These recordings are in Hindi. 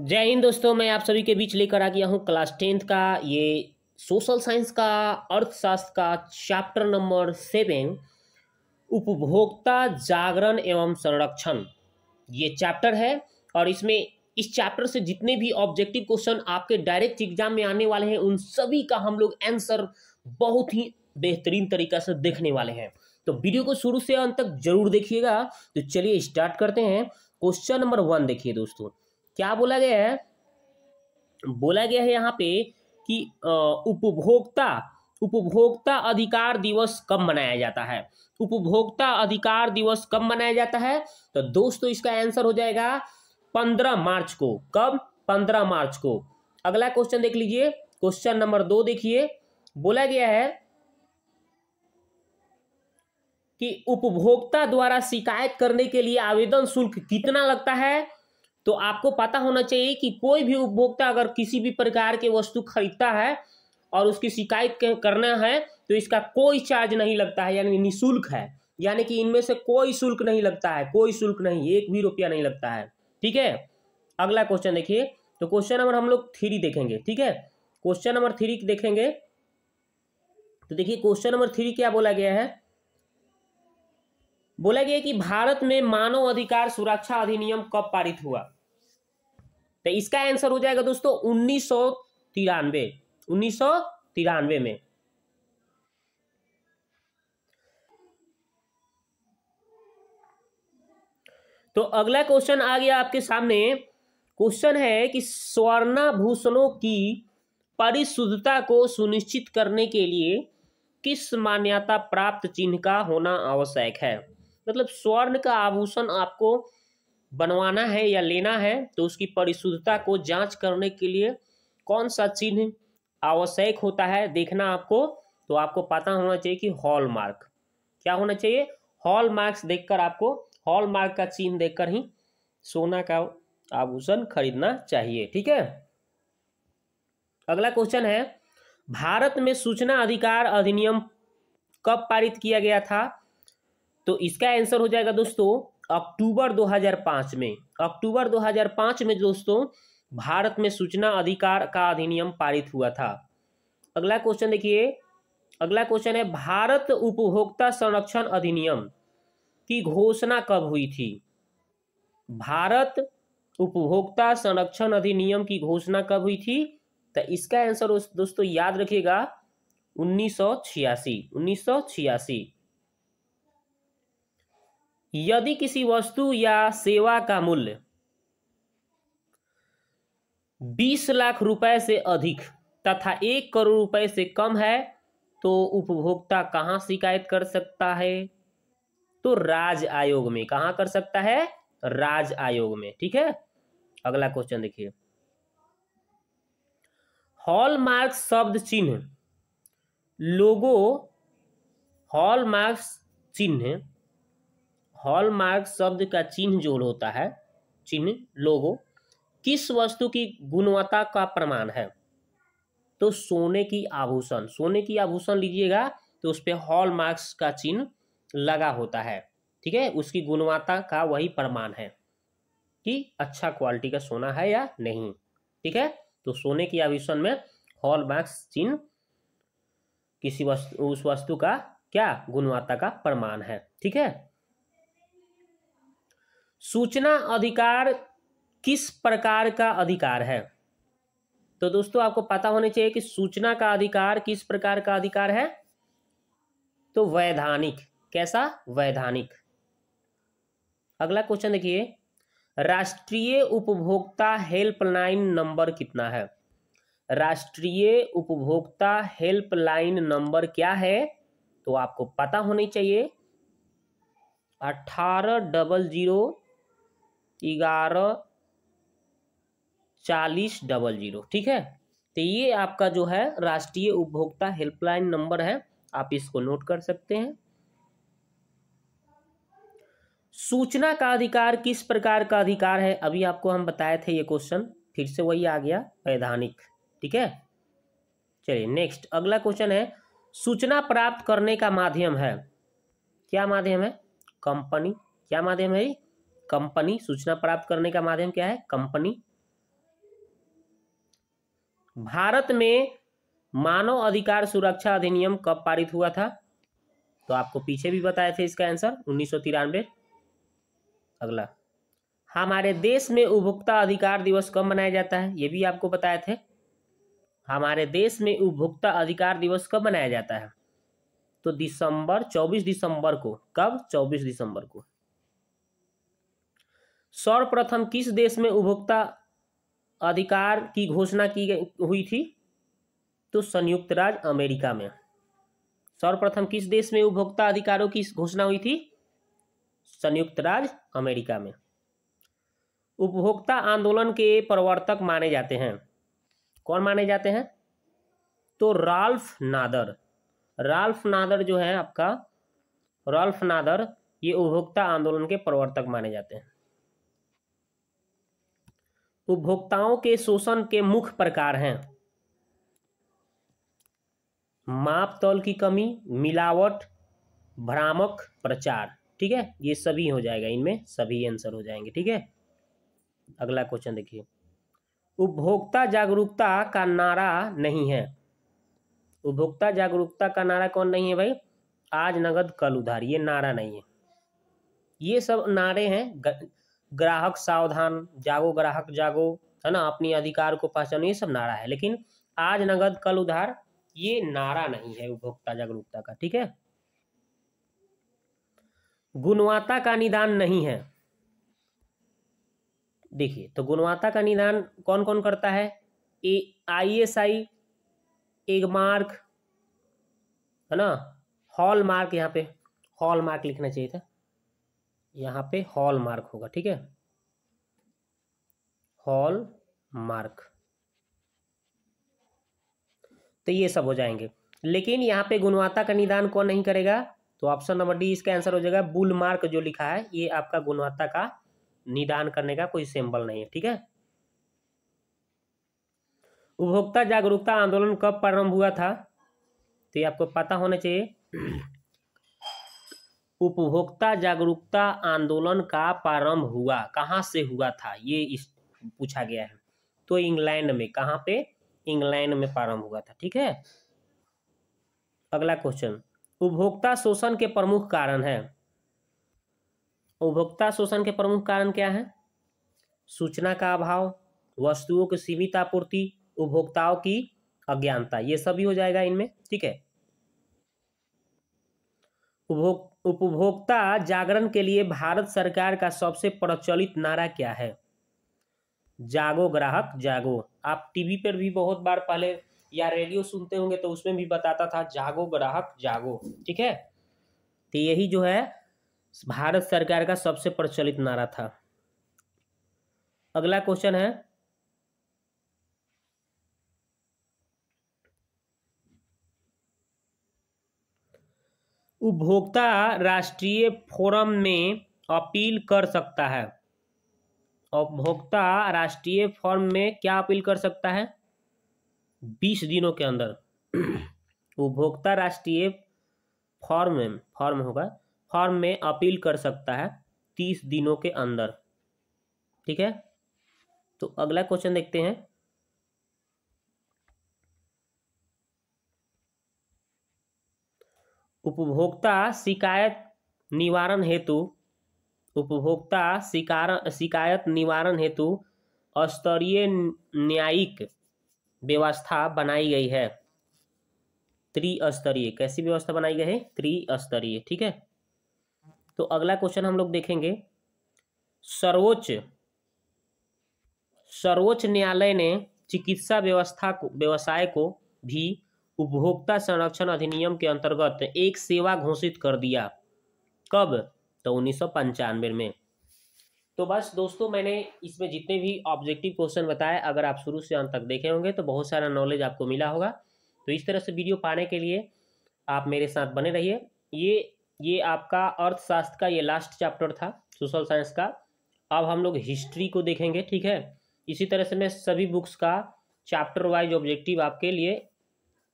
जय हिंद दोस्तों मैं आप सभी के बीच लेकर आ गया हूँ क्लास टेंथ का ये सोशल साइंस का अर्थशास्त्र का चैप्टर नंबर सेवन उपभोक्ता जागरण एवं संरक्षण ये चैप्टर है और इसमें इस चैप्टर से जितने भी ऑब्जेक्टिव क्वेश्चन आपके डायरेक्ट एग्जाम में आने वाले हैं उन सभी का हम लोग आंसर बहुत ही बेहतरीन तरीका से देखने वाले हैं तो वीडियो को शुरू से अंत तक जरूर देखिएगा तो चलिए स्टार्ट करते हैं क्वेश्चन नंबर वन देखिए दोस्तों क्या बोला गया है बोला गया है यहाँ पे कि उपभोक्ता उपभोक्ता अधिकार दिवस कब मनाया जाता है उपभोक्ता अधिकार दिवस कब मनाया जाता है तो दोस्तों इसका आंसर हो जाएगा पंद्रह मार्च को कब पंद्रह मार्च को अगला क्वेश्चन देख लीजिए क्वेश्चन नंबर दो देखिए बोला गया है कि उपभोक्ता द्वारा शिकायत करने के लिए आवेदन शुल्क कितना लगता है तो आपको पता होना चाहिए कि कोई भी उपभोक्ता अगर किसी भी प्रकार की वस्तु खरीदता है और उसकी शिकायत करना है तो इसका कोई चार्ज नहीं लगता है यानी निःशुल्क है यानी कि इनमें से कोई शुल्क नहीं लगता है कोई शुल्क नहीं एक भी रुपया नहीं लगता है ठीक है अगला क्वेश्चन देखिए तो क्वेश्चन नंबर हम लोग थ्री देखेंगे ठीक है क्वेश्चन नंबर थ्री देखेंगे तो देखिए क्वेश्चन नंबर थ्री क्या बोला गया है बोला गया कि भारत में मानव अधिकार सुरक्षा अधिनियम कब पारित हुआ तो इसका आंसर हो जाएगा दोस्तों उन्नीस सौ तिरानवे उन्नीस सौ तिरानवे में तो अगला क्वेश्चन आ गया आपके सामने क्वेश्चन है कि स्वर्णाभूषणों की परिशुद्धता को सुनिश्चित करने के लिए किस मान्यता प्राप्त चिन्ह का होना आवश्यक है मतलब स्वर्ण का आभूषण आपको बनवाना है या लेना है तो उसकी परिशुद्धता को जांच करने के लिए कौन सा चिन्ह आवश्यक होता है देखना आपको तो आपको पता होना चाहिए कि हॉल मार्क क्या होना चाहिए हॉल मार्क्स देखकर आपको हॉल मार्क का चिन्ह देखकर ही सोना का आभूषण खरीदना चाहिए ठीक है अगला क्वेश्चन है भारत में सूचना अधिकार अधिनियम कब पारित किया गया था तो इसका आंसर हो जाएगा दोस्तों अक्टूबर 2005 में अक्टूबर 2005 में दोस्तों भारत में सूचना अधिकार का अधिनियम पारित हुआ था अगला क्वेश्चन देखिए अगला क्वेश्चन है भारत उपभोक्ता संरक्षण अधिनियम की घोषणा कब हुई थी भारत उपभोक्ता संरक्षण अधिनियम की घोषणा कब हुई थी तो इसका आंसर दोस्तों याद रखिएगा उन्नीस सौ छियासी उन्नीस सौ छियासी यदि किसी वस्तु या सेवा का मूल्य बीस लाख रुपए से अधिक तथा एक करोड़ रुपए से कम है तो उपभोक्ता कहां शिकायत कर सकता है तो राज आयोग में कहां कर सकता है राज आयोग में ठीक है अगला क्वेश्चन देखिए हॉलमार्क शब्द चिन्ह लोगो हॉलमार्क चिन्ह हॉलमार्क शब्द का चिन्ह जोड़ होता है चिन्ह लोगो किस वस्तु की गुणवत्ता का प्रमाण है तो सोने की आभूषण सोने की आभूषण लीजिएगा तो उस पर हॉलमार्क्स का चिन्ह लगा होता है ठीक है उसकी गुणवत्ता का वही प्रमाण है कि अच्छा क्वालिटी का सोना है या नहीं ठीक है तो सोने की आभूषण में हॉलमार्क्स चिन्ह किसी वस्तु उस वस्तु का क्या गुणवत्ता का प्रमाण है ठीक है सूचना अधिकार किस प्रकार का अधिकार है तो दोस्तों आपको पता होना चाहिए कि सूचना का अधिकार किस प्रकार का अधिकार है तो वैधानिक कैसा वैधानिक अगला क्वेश्चन देखिए राष्ट्रीय उपभोक्ता हेल्पलाइन नंबर कितना है राष्ट्रीय उपभोक्ता हेल्पलाइन नंबर क्या है तो आपको पता होना चाहिए अठारह डबल जीरो ग्यारह चालीस डबल जीरो ठीक है तो ये आपका जो है राष्ट्रीय उपभोक्ता हेल्पलाइन नंबर है आप इसको नोट कर सकते हैं सूचना का अधिकार किस प्रकार का अधिकार है अभी आपको हम बताए थे ये क्वेश्चन फिर से वही आ गया वैधानिक ठीक है चलिए नेक्स्ट अगला क्वेश्चन है सूचना प्राप्त करने का माध्यम है क्या माध्यम है कंपनी क्या माध्यम है कंपनी सूचना प्राप्त करने का माध्यम क्या है कंपनी भारत में मानव अधिकार सुरक्षा अधिनियम कब पारित हुआ था तो आपको पीछे भी बताए थे इसका आंसर उन्नीस अगला हमारे देश में उपभोक्ता अधिकार दिवस कब मनाया जाता है ये भी आपको बताए थे हमारे देश में उपभोक्ता अधिकार दिवस कब मनाया जाता है तो दिसंबर 24 दिसंबर को कब 24 दिसंबर को सर्वप्रथम किस देश में उपभोक्ता अधिकार की घोषणा की हुई थी तो संयुक्त राज्य अमेरिका में सर्वप्रथम किस देश में उपभोक्ता अधिकारों की घोषणा हुई थी संयुक्त राज्य अमेरिका में उपभोक्ता आंदोलन के प्रवर्तक माने जाते हैं कौन माने जाते हैं तो राल्फ नादर राल्फ नादर जो है आपका राल्फ नादर ये उपभोक्ता आंदोलन के प्रवर्तक माने जाते हैं उपभोक्ताओं के शोषण के मुख्य प्रकार हैं माप तौल की कमी मिलावट भ्रामक प्रचार ठीक है ये सभी हो जाएगा इनमें सभी आंसर हो जाएंगे ठीक है अगला क्वेश्चन देखिए उपभोक्ता जागरूकता का नारा नहीं है उपभोक्ता जागरूकता का नारा कौन नहीं है भाई आज नगद कल उधार ये नारा नहीं है ये सब नारे हैं ग्राहक सावधान जागो ग्राहक जागो है ना अपनी अधिकार को पहचानो ये सब नारा है लेकिन आज नगद कल उधार ये नारा नहीं है उपभोक्ता जागरूकता का ठीक है गुणवत्ता का निदान नहीं है देखिए तो गुणवत्ता का निदान कौन कौन करता है ए आई एस आई एगमार्क है ना हॉल मार्क यहाँ पे हॉल मार्क लिखना चाहिए था यहाँ पे हॉल मार्क होगा ठीक है हॉल मार्क तो ये सब हो जाएंगे लेकिन यहाँ पे गुणवत्ता का निदान कौन नहीं करेगा तो ऑप्शन नंबर डी इसका आंसर हो जाएगा बुल मार्क जो लिखा है ये आपका गुणवत्ता का निदान करने का कोई सिंबल नहीं है ठीक है उपभोक्ता जागरूकता आंदोलन कब प्रारंभ हुआ था तो ये आपको पता होना चाहिए उपभोक्ता जागरूकता आंदोलन का प्रारंभ हुआ कहाँ से हुआ था ये इस पूछा गया है तो इंग्लैंड में कहाँ पे इंग्लैंड में प्रारंभ हुआ था ठीक है अगला क्वेश्चन उपभोक्ता शोषण के प्रमुख कारण है उपभोक्ता शोषण के प्रमुख कारण क्या है सूचना का अभाव वस्तुओं की सीमित आपूर्ति उपभोक्ताओं की अज्ञानता ये सभी हो जाएगा इनमें ठीक है उपभोग उपभोक्ता जागरण के लिए भारत सरकार का सबसे प्रचलित नारा क्या है जागो ग्राहक जागो आप टीवी पर भी बहुत बार पहले या रेडियो सुनते होंगे तो उसमें भी बताता था जागो ग्राहक जागो ठीक है तो यही जो है भारत सरकार का सबसे प्रचलित नारा था अगला क्वेश्चन है उपभोक्ता राष्ट्रीय फोरम में अपील कर सकता है उपभोक्ता राष्ट्रीय फोरम में क्या अपील कर सकता है बीस दिनों के अंदर उपभोक्ता राष्ट्रीय फॉर्म में फॉर्म होगा फॉर्म में अपील कर सकता है तीस दिनों के अंदर ठीक है तो अगला क्वेश्चन देखते हैं उपभोक्ता शिकायत निवारण हेतु उपभोक्ता शिकार शिकायत निवारण हेतु स्तरीय न्यायिक व्यवस्था बनाई गई है त्रिस्तरीय कैसी व्यवस्था बनाई गई है त्रिस्तरीय ठीक है तो अगला क्वेश्चन हम लोग देखेंगे सर्वोच्च सर्वोच्च न्यायालय ने चिकित्सा व्यवस्था को व्यवसाय को भी उपभोक्ता संरक्षण अधिनियम के अंतर्गत एक सेवा घोषित कर दिया कब तो उन्नीस में तो बस दोस्तों मैंने इसमें जितने भी ऑब्जेक्टिव क्वेश्चन बताए अगर आप शुरू से अंत तक देखे होंगे तो बहुत सारा नॉलेज आपको मिला होगा तो इस तरह से वीडियो पाने के लिए आप मेरे साथ बने रहिए ये ये आपका अर्थशास्त्र का ये लास्ट चैप्टर था सोशल साइंस का अब हम लोग हिस्ट्री को देखेंगे ठीक है इसी तरह से मैं सभी बुक्स का चैप्टर वाइज ऑब्जेक्टिव आपके लिए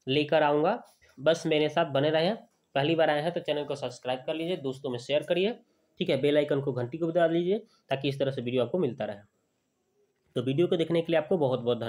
लेकर आऊँगा बस मेरे साथ बने रहें पहली बार आए हैं तो चैनल को सब्सक्राइब कर लीजिए दोस्तों में शेयर करिए ठीक है बेल आइकन को घंटी को बता दीजिए ताकि इस तरह से वीडियो आपको मिलता रहे तो वीडियो को देखने के लिए आपको बहुत बहुत धन्यवाद